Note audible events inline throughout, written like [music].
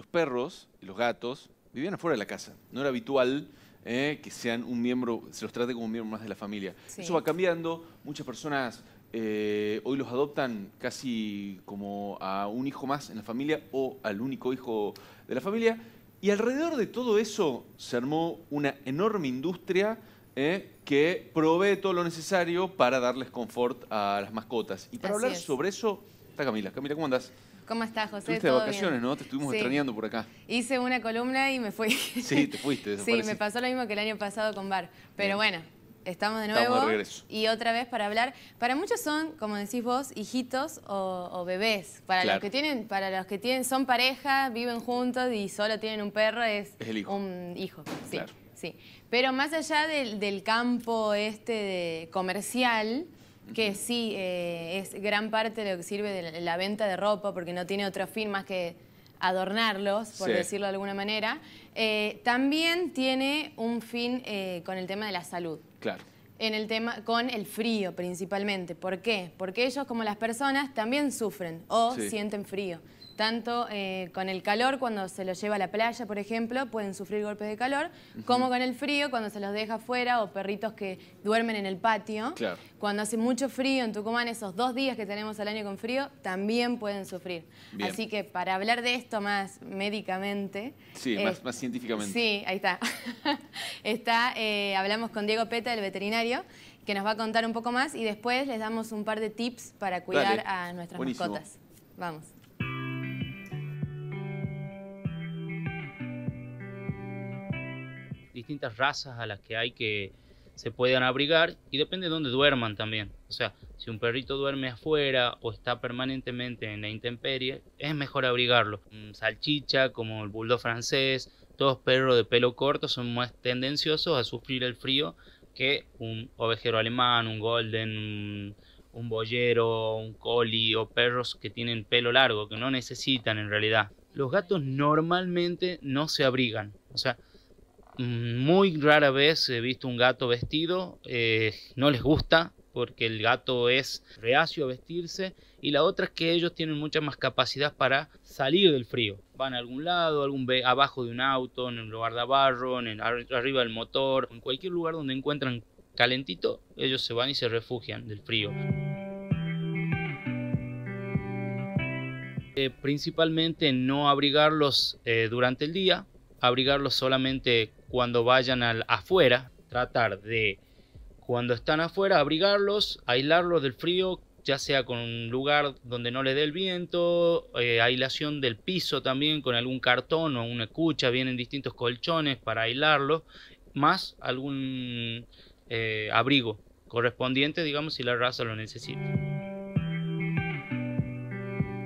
los perros y los gatos vivían afuera de la casa. No era habitual eh, que sean un miembro, se los trate como un miembro más de la familia. Eso va cambiando. Muchas personas eh, hoy los adoptan casi como a un hijo más en la familia o al único hijo de la familia. Y alrededor de todo eso se armó una enorme industria eh, que provee todo lo necesario para darles confort a las mascotas. Y para hablar sobre eso está Camila. Camila, ¿cómo andás? ¿Cómo estás, José? Estuviste de vacaciones, ¿no? Te estuvimos extrañando por acá. Hice una columna y me fui. [laughs] Sí, te fuiste. Sí, me pasó lo mismo que el año pasado con Bar. Pero bueno, estamos de nuevo. Estamos de regreso. Y otra vez para hablar. Para muchos son, como decís vos, hijitos o, bebés. Para los que tienen, para los que tienen, son pareja, viven juntos y solo tienen un perro, es, un hijo. Sí, Pero más allá del, campo este de comercial que sí eh, es gran parte de lo que sirve de la, venta de ropa, porque no tiene otro fin más que adornarlos, por decirlo de alguna manera, eh, también tiene un fin eh, con el tema de la salud. Claro. En el tema con el frío principalmente. ¿Por qué? Porque ellos, como las personas, también sufren o sienten frío tanto eh, con el calor, cuando se los lleva a la playa, por ejemplo, pueden sufrir golpes de calor, como con el frío, cuando se los deja afuera, o perritos que duermen en el patio. Cuando hace mucho frío en Tucumán, esos dos días que tenemos al año con frío, también pueden sufrir. Así que para hablar de esto más médicamente... Sí, eh, más, científicamente. Sí, ahí está. [laughs] está eh, hablamos con Diego Peta, el veterinario, que nos va a contar un poco más y después les damos un par de tips para cuidar a nuestras mascotas. Vamos. distintas razas a las que hay que se puedan abrigar y depende de dónde duerman también. O sea, si un perrito duerme afuera o está permanentemente en la intemperie, es mejor abrigarlo. Un mm, Salchicha, como el bulldog francés, todos perros de pelo corto son más tendenciosos a sufrir el frío que un ovejero alemán, un golden, un, boyero, un collie o perros que tienen pelo largo, que no necesitan en realidad. Los gatos normalmente no se abrigan. O sea, muy rara vez he visto un gato vestido, eh, no les gusta porque el gato es reacio a vestirse y la otra es que ellos tienen mucha más capacidad para salir del frío. Van a algún lado, algún abajo de un auto, en un lugar en arriba del motor, en cualquier lugar donde encuentran calentito, ellos se van y se refugian del frío. Eh, principalmente no abrigarlos eh, durante el día, abrigarlos solamente cuando vayan al afuera, tratar de cuando están afuera abrigarlos, aislarlos del frío, ya sea con un lugar donde no le dé el viento, eh, aislación del piso también con algún cartón o una cucha, vienen distintos colchones para aislarlos, más algún eh, abrigo correspondiente, digamos, si la raza lo necesita.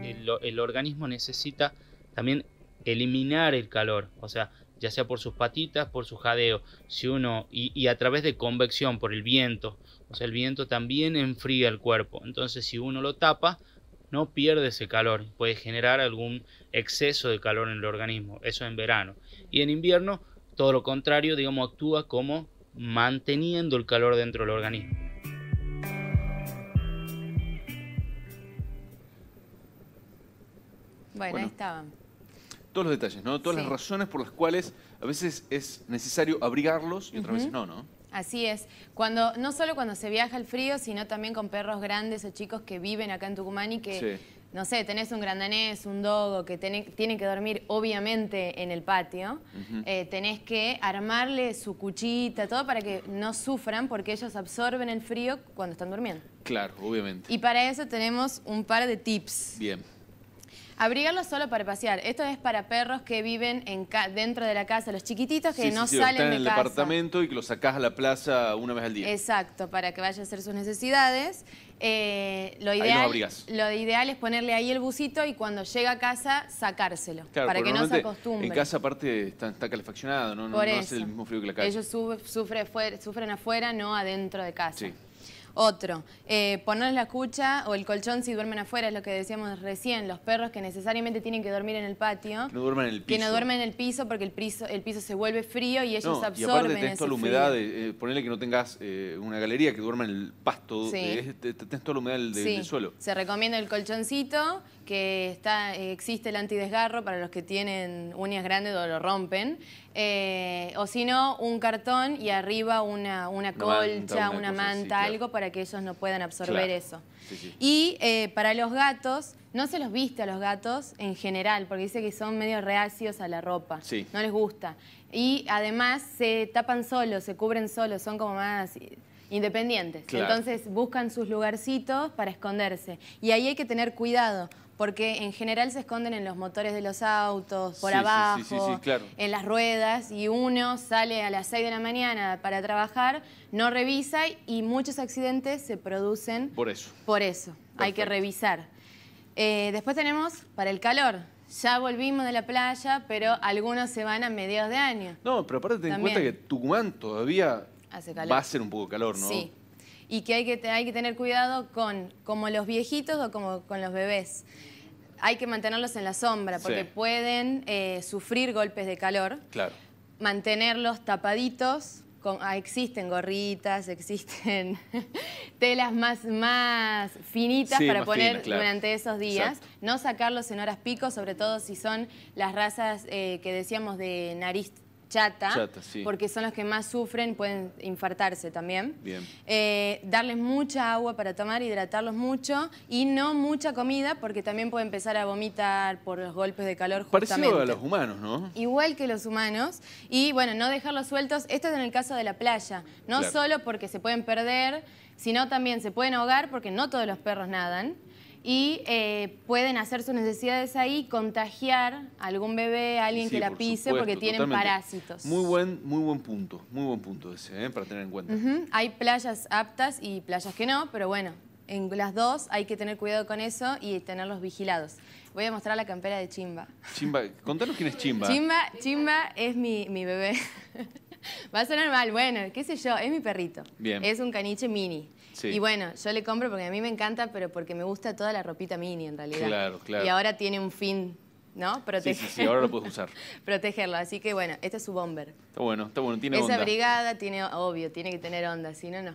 el, el organismo necesita también eliminar el calor, o sea, ya sea por sus patitas, por su jadeo, si uno y, a través de convección por el viento, o sea, el viento también enfría el cuerpo, entonces si uno lo tapa, no pierde ese calor, puede generar algún exceso de calor en el organismo, eso en verano. Y en invierno, todo lo contrario, digamos, actúa como manteniendo el calor dentro del organismo. Bueno, ahí estaban todos los detalles, ¿no? Todas las razones por las cuales a veces es necesario abrigarlos y otras veces no, ¿no? Así es. Cuando, no solo cuando se viaja al frío, sino también con perros grandes o chicos que viven acá en Tucumán y que, no sé, tenés un grandanés, un dogo, que tiene, que dormir obviamente en el patio, eh, tenés que armarle su cuchita, todo para que no sufran porque ellos absorben el frío cuando están durmiendo. Claro, obviamente. Y para eso tenemos un par de tips. Bien. Abrigarlo solo para pasear. Esto es para perros que viven en dentro de la casa, los chiquititos que no sí, salen están en el departamento y que los sacás a la plaza una vez al día. Exacto, para que vaya a hacer sus necesidades. Eh, lo, ideal, lo ideal es ponerle ahí el busito y cuando llega a casa sacárselo, para que no se acostumbre. En casa aparte está, calefaccionado, ¿no? No, hace el mismo frío que la calle. Ellos sufren afuera, no adentro de casa. Otro, eh, la cucha o el colchón si duermen afuera, es lo que decíamos recién, los perros que necesariamente tienen que dormir en el patio. Que no duermen en el piso. Que no duermen en el piso porque el piso, el piso se vuelve frío y ellos absorben y aparte toda la humedad, eh, ponerle que no tengas eh, una galería que duerma en el pasto, sí. Eh, tenés toda la humedad del, del, suelo. Se recomienda el colchoncito, que está, eh, existe el antidesgarro para los que tienen uñas grandes o lo rompen, eh, o si no, un cartón y arriba una, una colcha, una, manta, algo para que ellos no puedan absorber eso. Y eh, para los gatos, no se los viste a los gatos en general, porque dice que son medio reacios a la ropa, no les gusta. Y además se tapan solos, se cubren solos, son como más independientes. Entonces buscan sus lugarcitos para esconderse. Y ahí hay que tener cuidado, porque en general se esconden en los motores de los autos, por abajo, en las ruedas, y uno sale a las 6 de la mañana para trabajar, no revisa y muchos accidentes se producen por eso. Por eso, hay que revisar. Eh, después tenemos para el calor. Ya volvimos de la playa, pero algunos se van a mediados de año. No, pero aparte ten en cuenta que Tucumán todavía va a ser un poco calor, ¿no? Sí, y que hay que, hay que tener cuidado con como los viejitos o como con los bebés. Hay que mantenerlos en la sombra porque pueden eh, sufrir golpes de calor. Claro. Mantenerlos tapaditos. Ah, existen gorritas, existen [laughs] telas más, más finitas para poner durante esos días. No sacarlos en horas pico, sobre todo si son las razas eh, que decíamos de nariz chata, porque son los que más sufren, pueden infartarse también. Eh, darles mucha agua para tomar, hidratarlos mucho y no mucha comida porque también pueden empezar a vomitar por los golpes de calor justamente. Parecido a los humanos, ¿no? Igual que los humanos. Y bueno, no dejarlos sueltos. Esto es en el caso de la playa. No solo porque se pueden perder, sino también se pueden ahogar porque no todos los perros nadan y eh, pueden hacer sus necesidades ahí, contagiar a algún bebé, a alguien que la pise porque tienen parásitos. Muy buen, muy buen punto, muy buen punto ese, eh, para tener en cuenta. Hay playas aptas y playas que no, pero bueno, en las dos hay que tener cuidado con eso y tenerlos vigilados. Voy a mostrar la campera de Chimba. Chimba, contanos quién es Chimba. Chimba, es mi, mi bebé. [laughs] Va a sonar mal, bueno, qué sé yo, es mi perrito. Es un caniche mini. Y bueno, yo le compro porque a mí me encanta, pero porque me gusta toda la ropita mini en realidad. Claro, claro. Y ahora tiene un fin ¿no? protegerlo Sí, ahora lo puedes usar. [laughs] Protegerlo. Así que bueno, este es su bomber. Está bueno, está bueno, tiene onda. abrigada, tiene, obvio, tiene que tener onda, si no, no.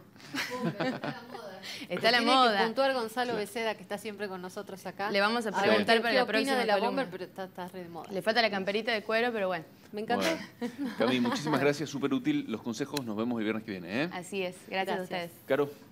está la moda. [laughs] Está la moda. Gonzalo Beceda, que está siempre con nosotros acá. Le vamos a preguntar para la próxima de la bomber, pero está, re de moda. Le falta la camperita de cuero, pero bueno. Me encantó. Bueno. muchísimas [laughs] gracias, súper útil los consejos. Nos vemos el viernes que viene, ¿eh? Así es, gracias, a ustedes. Caro.